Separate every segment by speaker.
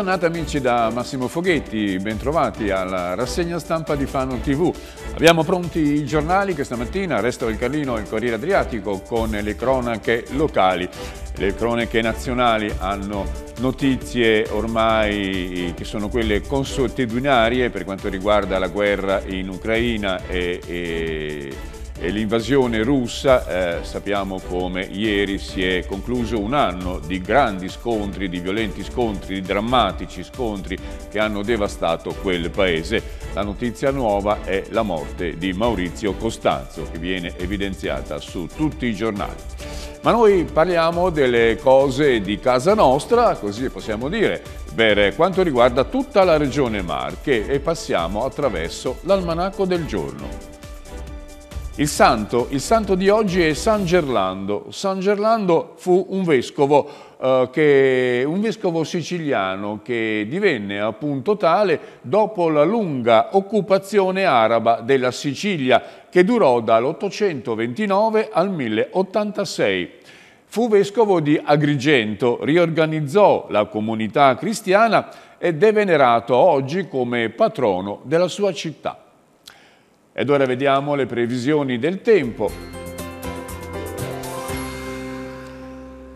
Speaker 1: giornata amici da Massimo Foghetti, bentrovati alla rassegna stampa di Fano TV. Abbiamo pronti i giornali questa mattina, Resto del Carlino e il Corriere Adriatico con le cronache locali. Le cronache nazionali hanno notizie ormai che sono quelle consuetudinarie per quanto riguarda la guerra in Ucraina e, e L'invasione russa, eh, sappiamo come ieri si è concluso un anno di grandi scontri, di violenti scontri, di drammatici scontri che hanno devastato quel paese. La notizia nuova è la morte di Maurizio Costanzo che viene evidenziata su tutti i giornali. Ma noi parliamo delle cose di casa nostra, così possiamo dire, per quanto riguarda tutta la regione Marche e passiamo attraverso l'almanacco del giorno. Il santo, il santo, di oggi è San Gerlando. San Gerlando fu un vescovo, eh, che, un vescovo, siciliano che divenne appunto tale dopo la lunga occupazione araba della Sicilia che durò dall'829 al 1086. Fu vescovo di Agrigento, riorganizzò la comunità cristiana ed è venerato oggi come patrono della sua città. Ed ora vediamo le previsioni del tempo.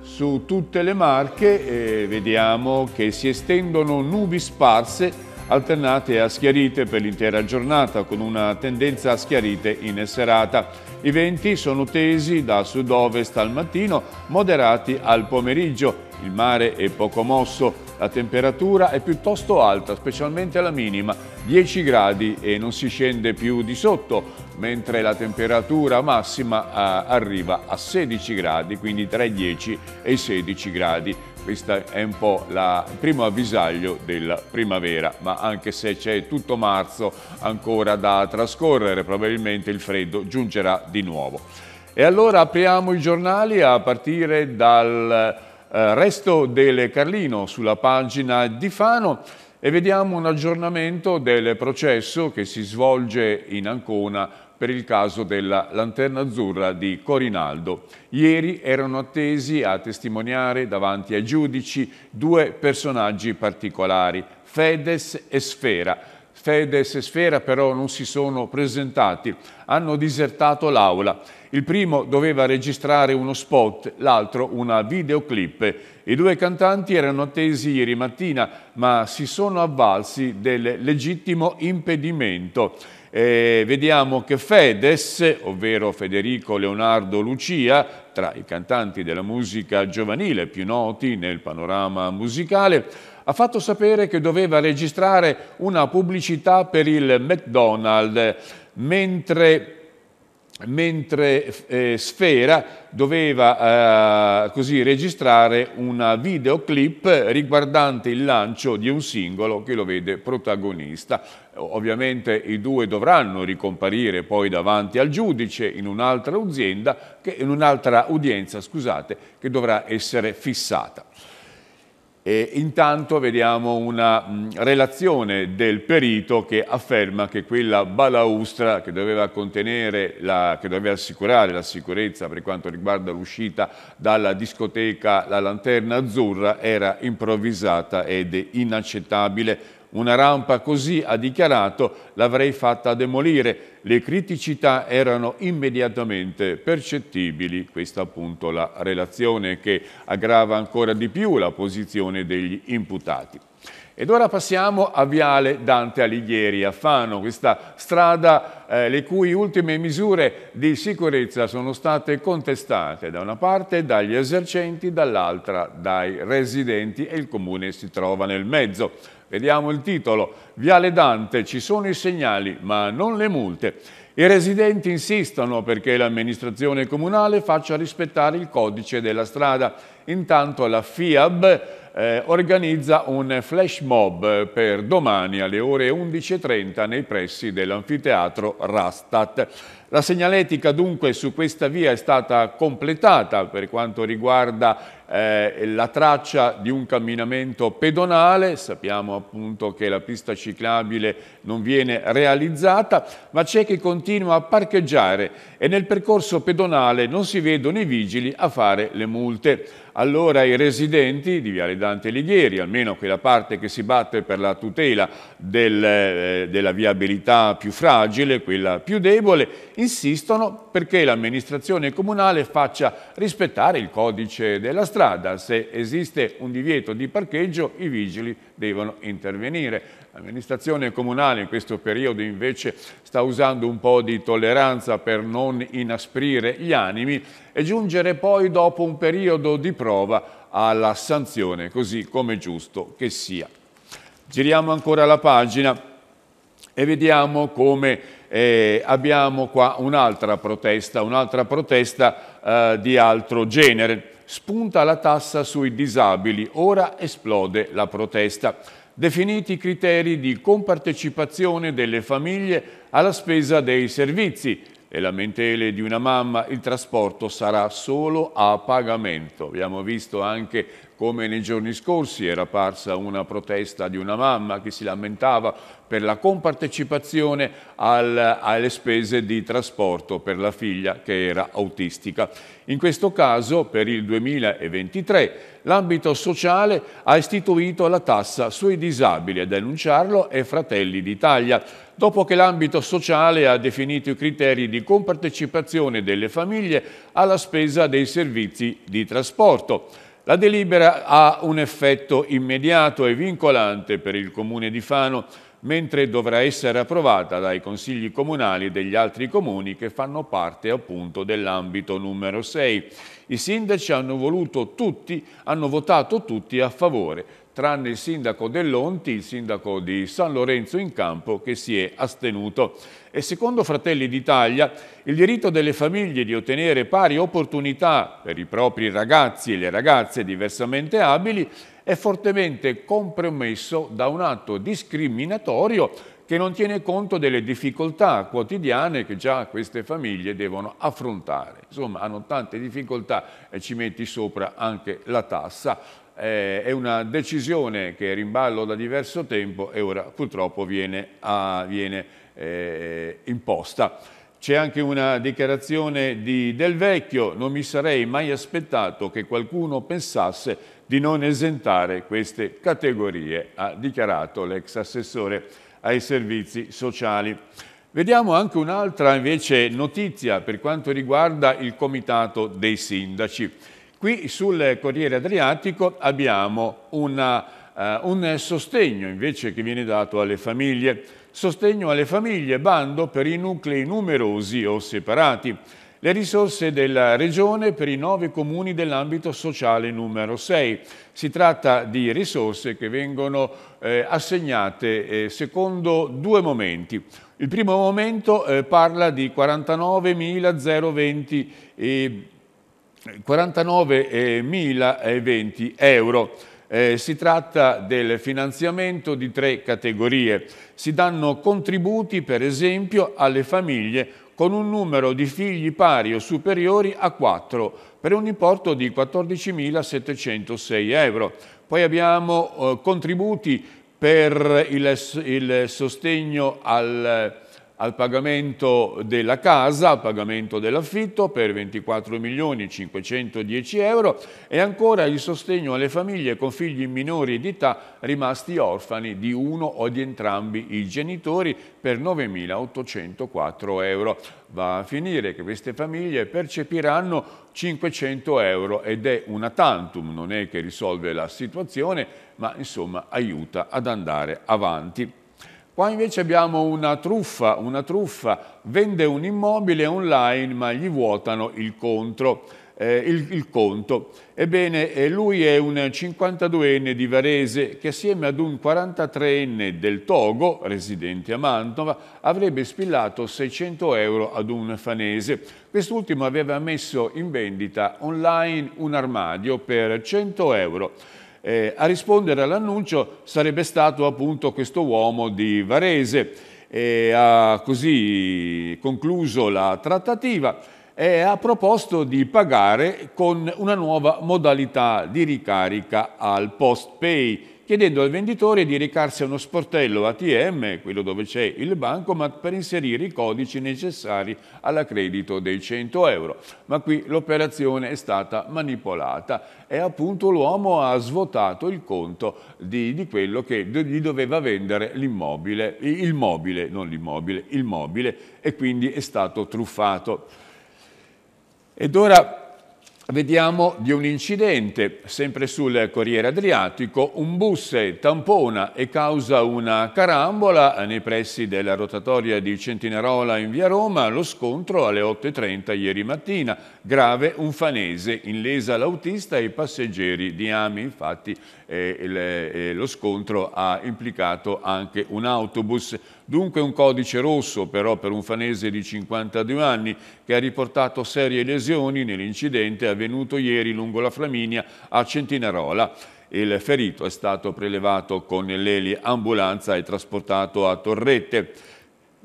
Speaker 1: Su tutte le marche eh, vediamo che si estendono nubi sparse alternate a schiarite per l'intera giornata con una tendenza a schiarite in serata. I venti sono tesi da sud-ovest al mattino, moderati al pomeriggio. Il mare è poco mosso, la temperatura è piuttosto alta, specialmente alla minima, 10 gradi e non si scende più di sotto, mentre la temperatura massima eh, arriva a 16 gradi, quindi tra i 10 e i 16 gradi. Questo è un po' il primo avvisaglio della primavera, ma anche se c'è tutto marzo ancora da trascorrere, probabilmente il freddo giungerà di nuovo. E allora apriamo i giornali a partire dal eh, resto del Carlino sulla pagina di Fano e vediamo un aggiornamento del processo che si svolge in Ancona per il caso della Lanterna Azzurra di Corinaldo. Ieri erano attesi a testimoniare davanti ai giudici due personaggi particolari, Fedes e Sfera, Fedes e Sfera però non si sono presentati, hanno disertato l'aula. Il primo doveva registrare uno spot, l'altro una videoclip. I due cantanti erano attesi ieri mattina, ma si sono avvalsi del legittimo impedimento. E vediamo che Fedes, ovvero Federico Leonardo Lucia, tra i cantanti della musica giovanile più noti nel panorama musicale, ha fatto sapere che doveva registrare una pubblicità per il McDonald's, mentre mentre eh, Sfera doveva eh, così registrare una videoclip riguardante il lancio di un singolo che lo vede protagonista. Ovviamente i due dovranno ricomparire poi davanti al giudice in un'altra un udienza scusate, che dovrà essere fissata. E intanto vediamo una mm, relazione del perito che afferma che quella balaustra che doveva, la, che doveva assicurare la sicurezza per quanto riguarda l'uscita dalla discoteca La Lanterna Azzurra era improvvisata ed inaccettabile una rampa così, ha dichiarato, l'avrei fatta demolire. Le criticità erano immediatamente percettibili, questa appunto la relazione che aggrava ancora di più la posizione degli imputati. Ed ora passiamo a Viale Dante Alighieri a Fano, questa strada eh, le cui ultime misure di sicurezza sono state contestate da una parte dagli esercenti, dall'altra dai residenti e il comune si trova nel mezzo. Vediamo il titolo. Viale Dante, ci sono i segnali, ma non le multe. I residenti insistono perché l'amministrazione comunale faccia rispettare il codice della strada. Intanto la FIAB eh, organizza un flash mob per domani alle ore 11.30 nei pressi dell'anfiteatro Rastat. La segnaletica dunque su questa via è stata completata per quanto riguarda eh, la traccia di un camminamento pedonale, sappiamo appunto che la pista ciclabile non viene realizzata, ma c'è chi continua a parcheggiare e nel percorso pedonale non si vedono i vigili a fare le multe allora i residenti di Viale Dante Alighieri, almeno quella parte che si batte per la tutela del, eh, della viabilità più fragile, quella più debole, insistono perché l'amministrazione comunale faccia rispettare il codice della strada. Se esiste un divieto di parcheggio, i vigili devono intervenire. L'amministrazione comunale in questo periodo invece sta usando un po' di tolleranza per non inasprire gli animi e giungere poi dopo un periodo di prova alla sanzione, così come giusto che sia. Giriamo ancora la pagina e vediamo come eh, abbiamo qua un'altra protesta, un'altra protesta eh, di altro genere. Spunta la tassa sui disabili, ora esplode la protesta. Definiti i criteri di compartecipazione delle famiglie alla spesa dei servizi, le lamentele di una mamma, il trasporto sarà solo a pagamento. Abbiamo visto anche come nei giorni scorsi era parsa una protesta di una mamma che si lamentava per la compartecipazione al, alle spese di trasporto per la figlia che era autistica. In questo caso, per il 2023, l'ambito sociale ha istituito la tassa sui disabili, ad annunciarlo è Fratelli d'Italia, dopo che l'ambito sociale ha definito i criteri di compartecipazione delle famiglie alla spesa dei servizi di trasporto. La delibera ha un effetto immediato e vincolante per il Comune di Fano, mentre dovrà essere approvata dai consigli comunali degli altri comuni che fanno parte appunto dell'ambito numero 6. I sindaci hanno voluto tutti, hanno votato tutti a favore, tranne il sindaco dell'Onti, il sindaco di San Lorenzo in Campo, che si è astenuto. E secondo Fratelli d'Italia, il diritto delle famiglie di ottenere pari opportunità per i propri ragazzi e le ragazze diversamente abili è fortemente compromesso da un atto discriminatorio che non tiene conto delle difficoltà quotidiane che già queste famiglie devono affrontare. Insomma, hanno tante difficoltà e ci metti sopra anche la tassa. Eh, è una decisione che rimballo da diverso tempo e ora purtroppo viene, a, viene eh, imposta. C'è anche una dichiarazione di Del Vecchio, non mi sarei mai aspettato che qualcuno pensasse di non esentare queste categorie, ha dichiarato l'ex assessore ai servizi sociali. Vediamo anche un'altra invece notizia per quanto riguarda il comitato dei sindaci. Qui sul Corriere Adriatico abbiamo una, uh, un sostegno invece che viene dato alle famiglie. Sostegno alle famiglie, bando per i nuclei numerosi o separati le risorse della Regione per i nove comuni dell'ambito sociale numero 6. Si tratta di risorse che vengono eh, assegnate eh, secondo due momenti. Il primo momento eh, parla di 49.020 eh, 49.020 euro. Eh, si tratta del finanziamento di tre categorie. Si danno contributi, per esempio, alle famiglie con un numero di figli pari o superiori a 4 per un importo di 14.706 euro. Poi abbiamo eh, contributi per il, il sostegno al al pagamento della casa, al pagamento dell'affitto per 24 milioni 510 euro e ancora il sostegno alle famiglie con figli minori di età rimasti orfani di uno o di entrambi i genitori per 9.804 euro. Va a finire che queste famiglie percepiranno 500 euro ed è una tantum, non è che risolve la situazione, ma insomma aiuta ad andare avanti. Qua invece abbiamo una truffa, una truffa vende un immobile online ma gli vuotano il, contro, eh, il, il conto. Ebbene, eh, lui è un 52enne di Varese che assieme ad un 43enne del Togo, residente a Mantova, avrebbe spillato 600 euro ad un fanese. Quest'ultimo aveva messo in vendita online un armadio per 100 euro. Eh, a rispondere all'annuncio sarebbe stato appunto questo uomo di Varese. E ha così concluso la trattativa e ha proposto di pagare con una nuova modalità di ricarica al post pay chiedendo al venditore di recarsi a uno sportello ATM, quello dove c'è il bancomat, per inserire i codici necessari all'accredito dei 100 euro. Ma qui l'operazione è stata manipolata e appunto l'uomo ha svuotato il conto di, di quello che gli doveva vendere l'immobile, il mobile, non l'immobile, il mobile, e quindi è stato truffato. Ed ora vediamo di un incidente, sempre sul Corriere Adriatico, un bus tampona e causa una carambola nei pressi della rotatoria di Centinarola in via Roma, lo scontro alle 8.30 ieri mattina, grave un fanese, in lesa l'autista e i passeggeri di Ami, infatti eh, eh, lo scontro ha implicato anche un autobus. Dunque un codice rosso però per un fanese di 52 anni che ha riportato serie lesioni nell'incidente avvenuto ieri lungo la Flaminia a Centinarola. Il ferito è stato prelevato con l'eli ambulanza e trasportato a Torrette.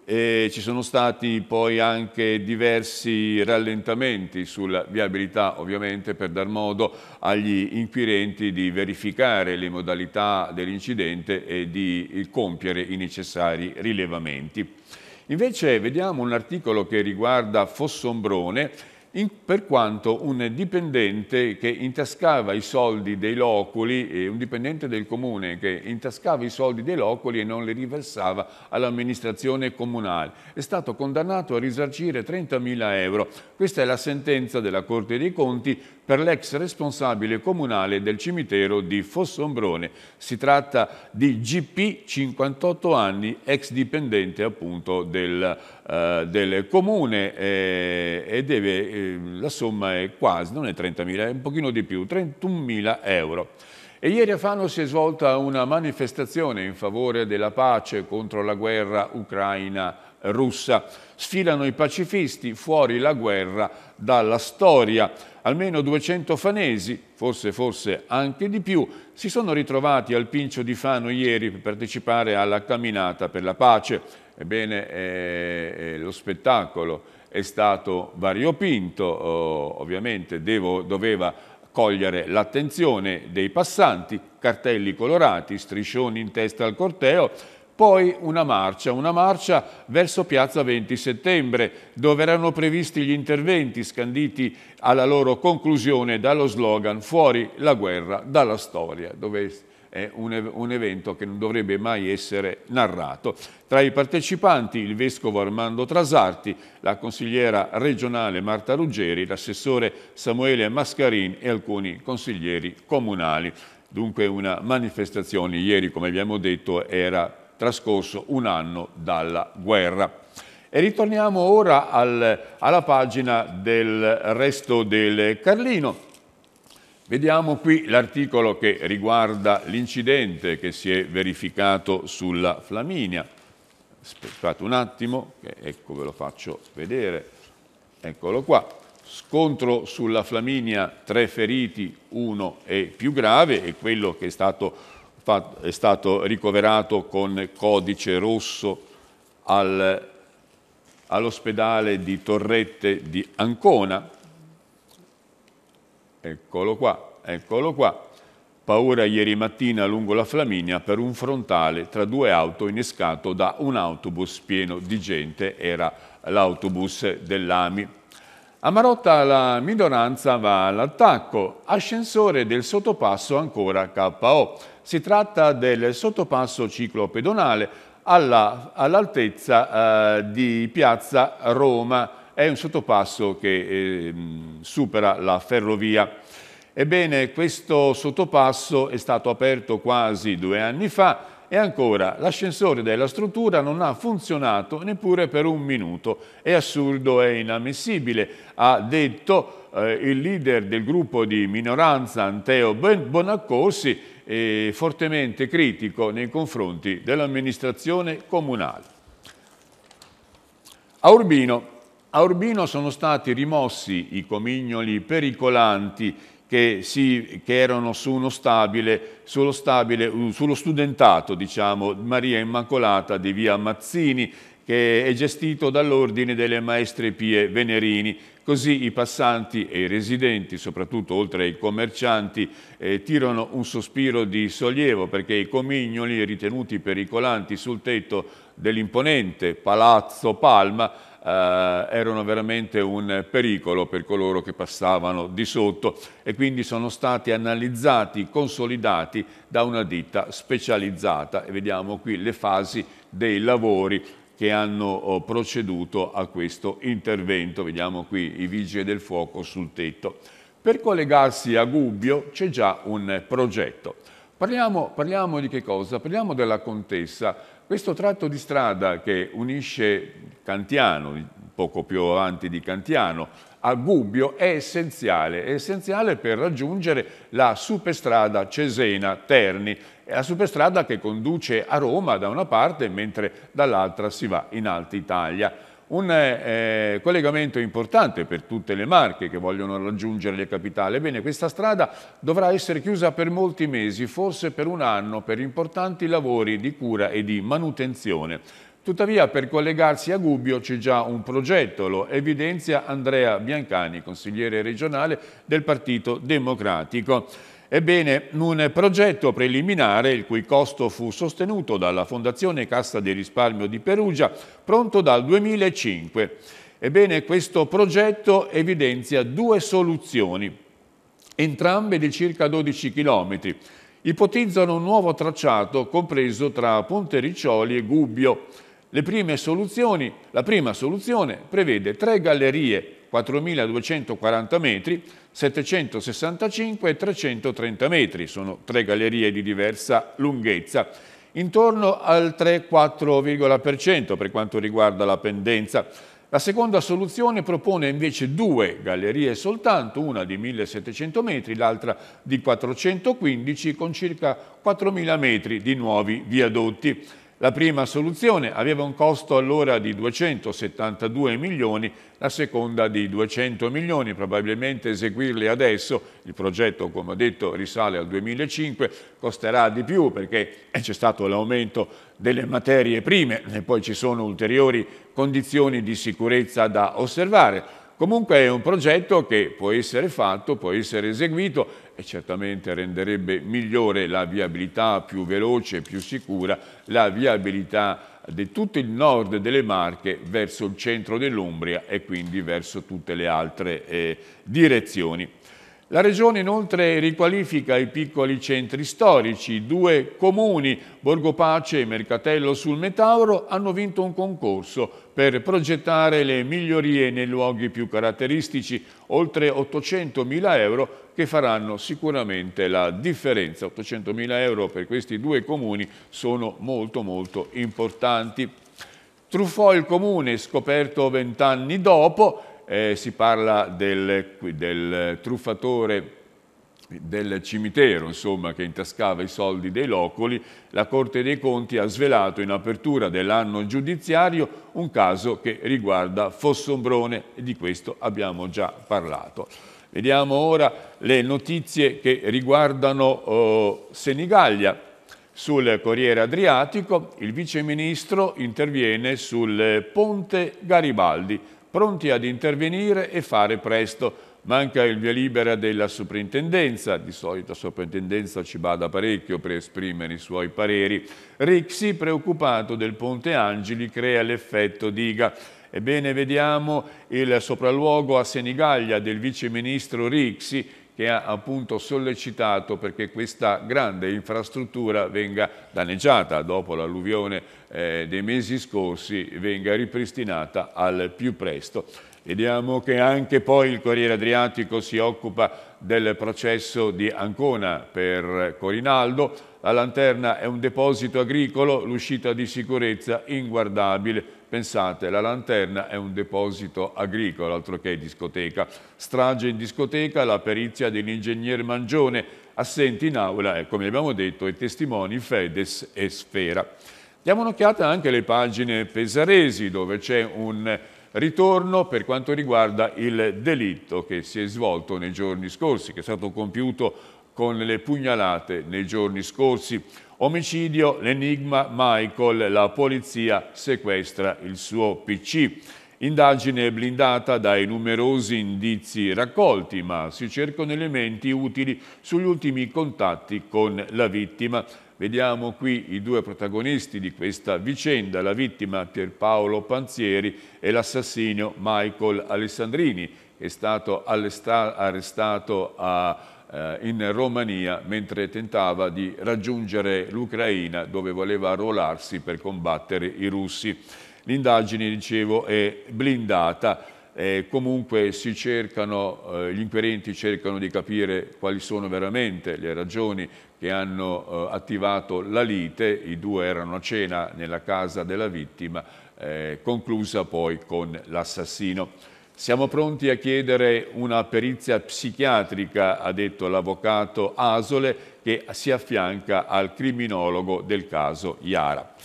Speaker 1: E ci sono stati poi anche diversi rallentamenti sulla viabilità ovviamente per dar modo agli inquirenti di verificare le modalità dell'incidente e di compiere i necessari rilevamenti. Invece vediamo un articolo che riguarda Fossombrone in, per quanto un dipendente che intascava i soldi dei loculi, eh, un dipendente del comune che intascava i soldi dei loculi e non li riversava all'amministrazione comunale, è stato condannato a risarcire 30.000 euro. Questa è la sentenza della Corte dei Conti per l'ex responsabile comunale del cimitero di Fossombrone. Si tratta di GP, 58 anni, ex dipendente appunto del, eh, del comune eh, e deve, eh, la somma è quasi, non è 30.000, è un pochino di più, 31.000 euro. E ieri a Fano si è svolta una manifestazione in favore della pace contro la guerra ucraina-russa. Sfilano i pacifisti fuori la guerra dalla storia. Almeno 200 fanesi, forse, forse anche di più, si sono ritrovati al Pincio di Fano ieri per partecipare alla Camminata per la Pace. Ebbene, eh, eh lo spettacolo è stato variopinto, oh, ovviamente devo, doveva cogliere l'attenzione dei passanti, cartelli colorati, striscioni in testa al corteo, poi una marcia, una marcia verso Piazza 20 settembre, dove erano previsti gli interventi scanditi alla loro conclusione dallo slogan Fuori la guerra dalla storia, dove è un, evento che non dovrebbe mai essere narrato. Tra i partecipanti il vescovo Armando Trasarti, la consigliera regionale Marta Ruggeri, l'assessore Samuele Mascarin e alcuni consiglieri comunali. Dunque una manifestazione ieri, come abbiamo detto, era trascorso un anno dalla guerra. E ritorniamo ora al, alla pagina del resto del Carlino. Vediamo qui l'articolo che riguarda l'incidente che si è verificato sulla Flaminia. Aspettate un attimo, ecco ve lo faccio vedere. Eccolo qua. Scontro sulla Flaminia, tre feriti, uno è più grave, e quello che è stato è stato ricoverato con codice rosso al, all'ospedale di Torrette di Ancona. Eccolo qua, eccolo qua. Paura ieri mattina lungo la Flaminia per un frontale tra due auto innescato da un autobus pieno di gente, era l'autobus dell'AMI. A Marotta la minoranza va all'attacco, ascensore del sottopasso ancora KO. Si tratta del sottopasso ciclopedonale all'altezza all eh, di Piazza Roma. È un sottopasso che eh, supera la ferrovia. Ebbene, questo sottopasso è stato aperto quasi due anni fa e ancora, l'ascensore della struttura non ha funzionato neppure per un minuto. È assurdo è inammissibile, ha detto eh, il leader del gruppo di minoranza Anteo Bonaccorsi eh, fortemente critico nei confronti dell'amministrazione comunale. A Urbino. A Urbino sono stati rimossi i comignoli pericolanti che, si, che erano su stabile, sullo, stabile, sullo studentato diciamo, Maria Immacolata di via Mazzini che è gestito dall'Ordine delle Maestre Pie Venerini Così i passanti e i residenti, soprattutto oltre ai commercianti, eh, tirano un sospiro di sollievo perché i comignoli ritenuti pericolanti sul tetto dell'imponente Palazzo Palma eh, erano veramente un pericolo per coloro che passavano di sotto e quindi sono stati analizzati, consolidati da una ditta specializzata e vediamo qui le fasi dei lavori che hanno oh, proceduto a questo intervento. Vediamo qui i vigili del fuoco sul tetto. Per collegarsi a Gubbio c'è già un progetto. Parliamo, parliamo, di che cosa? Parliamo della Contessa. Questo tratto di strada che unisce Cantiano, poco più avanti di Cantiano, a Gubbio è essenziale, è essenziale per raggiungere la superstrada Cesena-Terni è la superstrada che conduce a Roma da una parte mentre dall'altra si va in Alta Italia. Un eh, collegamento importante per tutte le marche che vogliono raggiungere le capitale. Bene, questa strada dovrà essere chiusa per molti mesi, forse per un anno, per importanti lavori di cura e di manutenzione. Tuttavia per collegarsi a Gubbio c'è già un progetto, lo evidenzia Andrea Biancani, consigliere regionale del Partito Democratico. Ebbene, un progetto preliminare, il cui costo fu sostenuto dalla Fondazione Cassa di Risparmio di Perugia, pronto dal 2005. Ebbene, questo progetto evidenzia due soluzioni, entrambe di circa 12 km. Ipotizzano un nuovo tracciato compreso tra Ponte Riccioli e Gubbio, le prime soluzioni, la prima soluzione prevede tre gallerie 4.240 metri, 765 e 330 metri, sono tre gallerie di diversa lunghezza, intorno al 3-4,% per quanto riguarda la pendenza. La seconda soluzione propone invece due gallerie soltanto, una di 1700 metri, l'altra di 415 con circa 4000 metri di nuovi viadotti. La prima soluzione aveva un costo allora di 272 milioni, la seconda di 200 milioni, probabilmente eseguirli adesso, il progetto come ho detto risale al 2005, costerà di più perché eh, c'è stato l'aumento delle materie prime e poi ci sono ulteriori condizioni di sicurezza da osservare. Comunque è un progetto che può essere fatto, può essere eseguito e certamente renderebbe migliore la viabilità, più veloce, più sicura, la viabilità di tutto il nord delle Marche verso il centro dell'Umbria e quindi verso tutte le altre eh, direzioni. La Regione inoltre riqualifica i piccoli centri storici. Due comuni, Borgopace e Mercatello sul Metauro, hanno vinto un concorso per progettare le migliorie nei luoghi più caratteristici, oltre 800.000 euro che faranno sicuramente la differenza. 800.000 euro per questi due comuni sono molto molto importanti. Truffò il comune, scoperto vent'anni dopo, eh, si parla del, del truffatore del cimitero insomma, che intascava i soldi dei locoli, la Corte dei Conti ha svelato in apertura dell'anno giudiziario un caso che riguarda Fossombrone e di questo abbiamo già parlato. Vediamo ora le notizie che riguardano eh, Senigallia. Sul Corriere Adriatico il viceministro interviene sul eh, ponte Garibaldi pronti ad intervenire e fare presto. Manca il via libera della soprintendenza, di solito la soprintendenza ci bada parecchio per esprimere i suoi pareri. Rixi, preoccupato del Ponte Angeli, crea l'effetto diga. Ebbene, vediamo il sopralluogo a Senigallia del viceministro Rixi che ha appunto sollecitato perché questa grande infrastruttura venga danneggiata dopo l'alluvione eh, dei mesi scorsi, venga ripristinata al più presto. Vediamo che anche poi il Corriere Adriatico si occupa del processo di Ancona per Corinaldo. La lanterna è un deposito agricolo, l'uscita di sicurezza inguardabile Pensate, la lanterna è un deposito agricolo, altro che discoteca. Strage in discoteca, la perizia dell'ingegner Mangione, assenti in aula, eh, come abbiamo detto, i testimoni Fedes e Sfera. Diamo un'occhiata anche alle pagine pesaresi, dove c'è un ritorno per quanto riguarda il delitto che si è svolto nei giorni scorsi, che è stato compiuto con le pugnalate nei giorni scorsi. Omicidio, l'enigma Michael, la polizia sequestra il suo PC. Indagine blindata dai numerosi indizi raccolti, ma si cercano elementi utili sugli ultimi contatti con la vittima. Vediamo qui i due protagonisti di questa vicenda, la vittima Pierpaolo Panzieri e l'assassino Michael Alessandrini, che è stato arrestato a eh, in Romania mentre tentava di raggiungere l'Ucraina dove voleva arruolarsi per combattere i russi. L'indagine, dicevo, è blindata, eh, comunque si cercano, eh, gli inquirenti cercano di capire quali sono veramente le ragioni che hanno eh, attivato la lite, i due erano a cena nella casa della vittima, eh, conclusa poi con l'assassino. Siamo pronti a chiedere una perizia psichiatrica, ha detto l'avvocato Asole, che si affianca al criminologo del caso Iara.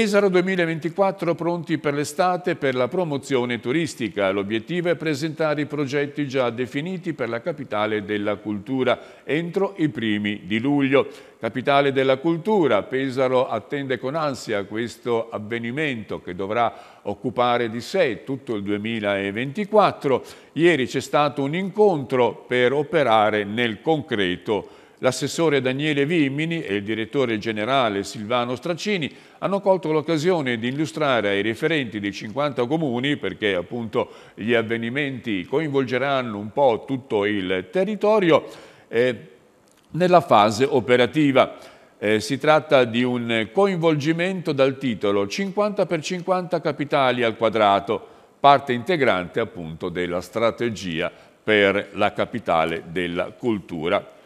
Speaker 1: Pesaro 2024 pronti per l'estate per la promozione turistica. L'obiettivo è presentare i progetti già definiti per la capitale della cultura entro i primi di luglio. Capitale della cultura, Pesaro attende con ansia questo avvenimento che dovrà occupare di sé tutto il 2024. Ieri c'è stato un incontro per operare nel concreto L'assessore Daniele Vimini e il direttore generale Silvano Straccini hanno colto l'occasione di illustrare ai referenti dei 50 comuni, perché appunto gli avvenimenti coinvolgeranno un po' tutto il territorio, eh, nella fase operativa. Eh, si tratta di un coinvolgimento dal titolo 50 per 50 capitali al quadrato, parte integrante appunto della strategia per la capitale della cultura.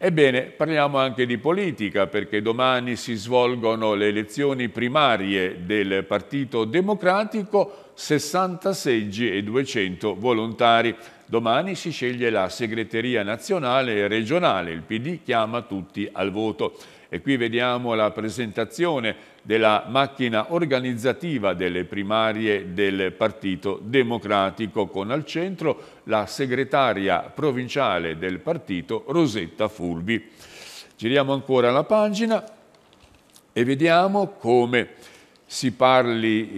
Speaker 1: Ebbene, parliamo anche di politica perché domani si svolgono le elezioni primarie del Partito Democratico, 60 seggi e 200 volontari. Domani si sceglie la segreteria nazionale e regionale, il PD chiama tutti al voto. E qui vediamo la presentazione della macchina organizzativa delle primarie del Partito Democratico, con al centro la segretaria provinciale del partito Rosetta Fulvi. Giriamo ancora la pagina e vediamo come si parli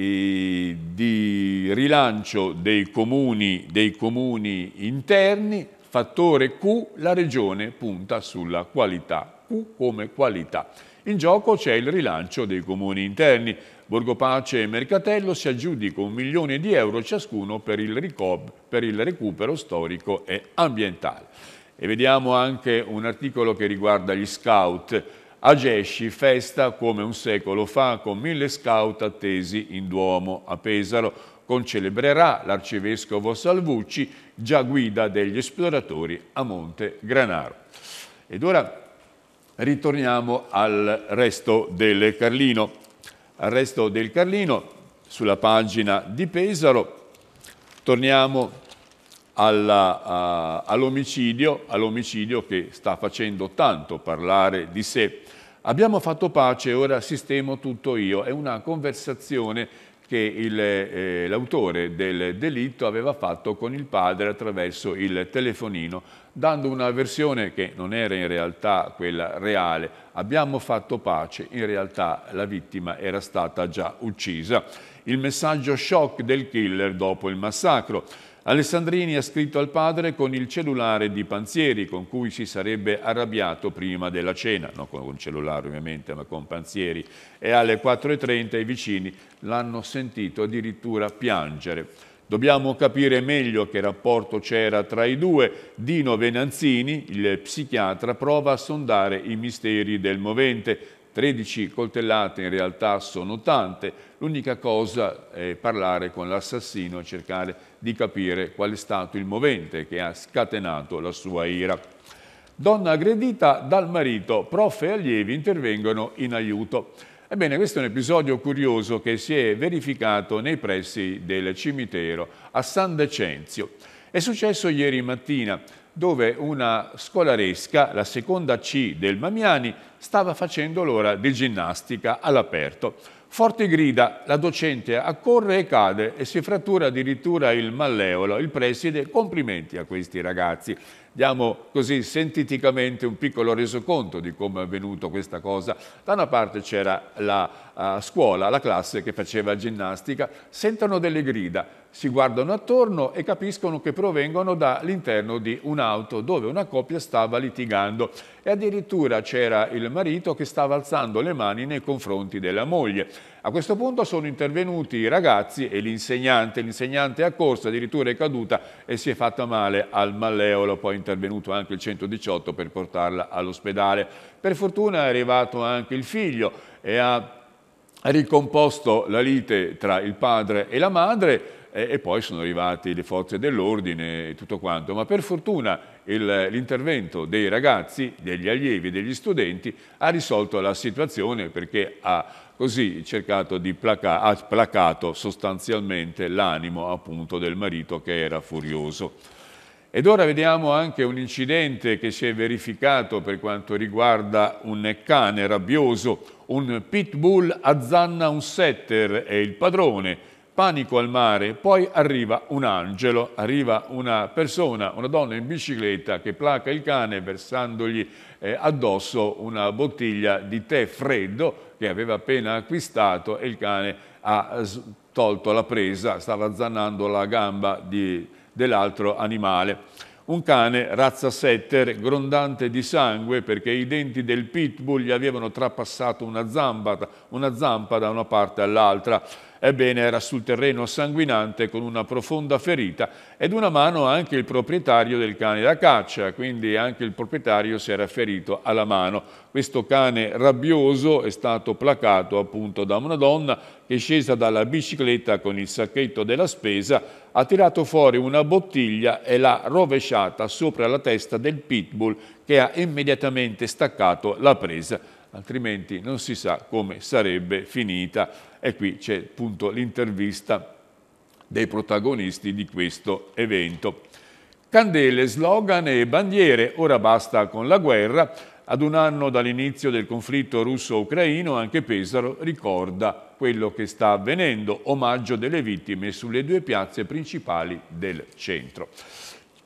Speaker 1: eh, di rilancio dei comuni, dei comuni interni, fattore Q, la Regione punta sulla qualità come qualità. In gioco c'è il rilancio dei comuni interni. Borgopace e Mercatello si aggiudicano un milione di euro ciascuno per il, per il recupero storico e ambientale. E vediamo anche un articolo che riguarda gli scout. A Gesci festa come un secolo fa con mille scout attesi in Duomo a Pesaro. Concelebrerà l'arcivescovo Salvucci, già guida degli esploratori a Monte Granaro. Ed ora Ritorniamo al resto del Carlino. Al resto del Carlino, sulla pagina di Pesaro, torniamo all'omicidio, all'omicidio che sta facendo tanto parlare di sé. Abbiamo fatto pace, ora sistemo tutto io. È una conversazione che eh, l'autore eh, del delitto aveva fatto con il padre attraverso il telefonino, dando una versione che non era in realtà quella reale. Abbiamo fatto pace, in realtà la vittima era stata già uccisa. Il messaggio shock del killer dopo il massacro. Alessandrini ha scritto al padre con il cellulare di Panzieri, con cui si sarebbe arrabbiato prima della cena, non con un cellulare ovviamente, ma con Panzieri, e alle 4.30 i vicini l'hanno sentito addirittura piangere. Dobbiamo capire meglio che rapporto c'era tra i due. Dino Venanzini, il psichiatra, prova a sondare i misteri del movente. 13 coltellate in realtà sono tante, l'unica cosa è parlare con l'assassino e cercare di capire qual è stato il movente che ha scatenato la sua ira. Donna aggredita dal marito, prof e allievi intervengono in aiuto. Ebbene, questo è un episodio curioso che si è verificato nei pressi del cimitero a San Decenzio. È successo ieri mattina, dove una scolaresca, la seconda C del Mamiani, stava facendo l'ora di ginnastica all'aperto. Forte grida, la docente accorre e cade e si frattura addirittura il malleolo. Il preside, complimenti a questi ragazzi. Diamo così sentiticamente un piccolo resoconto di come è avvenuto questa cosa. Da una parte c'era la a scuola, alla classe che faceva ginnastica, sentono delle grida, si guardano attorno e capiscono che provengono dall'interno di un'auto dove una coppia stava litigando e addirittura c'era il marito che stava alzando le mani nei confronti della moglie. A questo punto sono intervenuti i ragazzi e l'insegnante, l'insegnante è accorsa, addirittura è caduta e si è fatta male al malleolo, poi è intervenuto anche il 118 per portarla all'ospedale. Per fortuna è arrivato anche il figlio e ha ricomposto la lite tra il padre e la madre eh, e poi sono arrivate le forze dell'ordine e tutto quanto, ma per fortuna l'intervento dei ragazzi, degli allievi degli studenti ha risolto la situazione perché ha così cercato di placa ha placato sostanzialmente l'animo appunto del marito che era furioso. Ed ora vediamo anche un incidente che si è verificato per quanto riguarda un cane rabbioso, un pitbull azzanna un setter è il padrone, panico al mare, poi arriva un angelo, arriva una persona, una donna in bicicletta che placa il cane versandogli eh, addosso una bottiglia di tè freddo che aveva appena acquistato e il cane ha tolto la presa, stava azzannando la gamba di dell'altro animale. Un cane razza setter, grondante di sangue perché i denti del pitbull gli avevano trapassato una zampa, una zampa da una parte all'altra. Ebbene, era sul terreno sanguinante con una profonda ferita ed una mano anche il proprietario del cane da caccia, quindi anche il proprietario si era ferito alla mano. Questo cane rabbioso è stato placato appunto da una donna che è scesa dalla bicicletta con il sacchetto della spesa, ha tirato fuori una bottiglia e l'ha rovesciata sopra la testa del pitbull che ha immediatamente staccato la presa, altrimenti non si sa come sarebbe finita e qui c'è appunto l'intervista dei protagonisti di questo evento. Candele, slogan e bandiere, ora basta con la guerra, ad un anno dall'inizio del conflitto russo-ucraino anche Pesaro ricorda quello che sta avvenendo, omaggio delle vittime sulle due piazze principali del centro.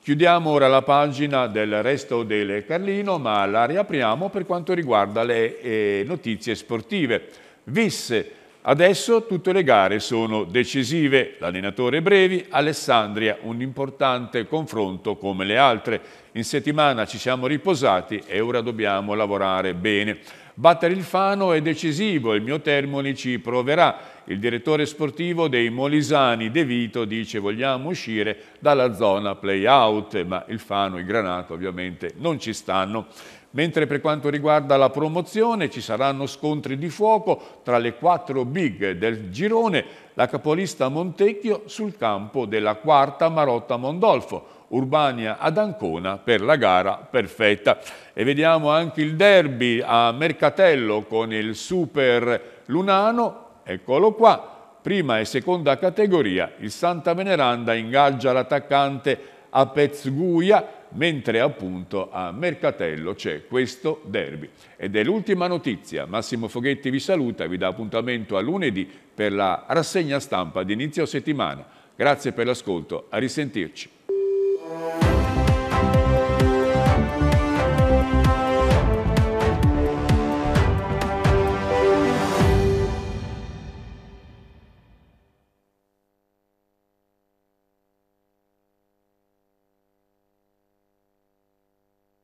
Speaker 1: Chiudiamo ora la pagina del resto del Carlino, ma la riapriamo per quanto riguarda le eh, notizie sportive. Visse Adesso tutte le gare sono decisive, l'allenatore Brevi, Alessandria un importante confronto come le altre. In settimana ci siamo riposati e ora dobbiamo lavorare bene. Battere il Fano è decisivo, il mio Termoli ci proverà. Il direttore sportivo dei Molisani, De Vito, dice vogliamo uscire dalla zona play-out, ma il Fano, e il Granato ovviamente non ci stanno. Mentre per quanto riguarda la promozione ci saranno scontri di fuoco tra le quattro big del girone, la capolista Montecchio sul campo della quarta Marotta Mondolfo, Urbania ad Ancona per la gara perfetta. E vediamo anche il derby a Mercatello con il Super Lunano, eccolo qua, prima e seconda categoria, il Santa Veneranda ingaggia l'attaccante a Pezguia mentre appunto a Mercatello c'è questo derby. Ed è l'ultima notizia. Massimo Foghetti vi saluta e vi dà appuntamento a lunedì per la rassegna stampa di inizio settimana. Grazie per l'ascolto, a risentirci.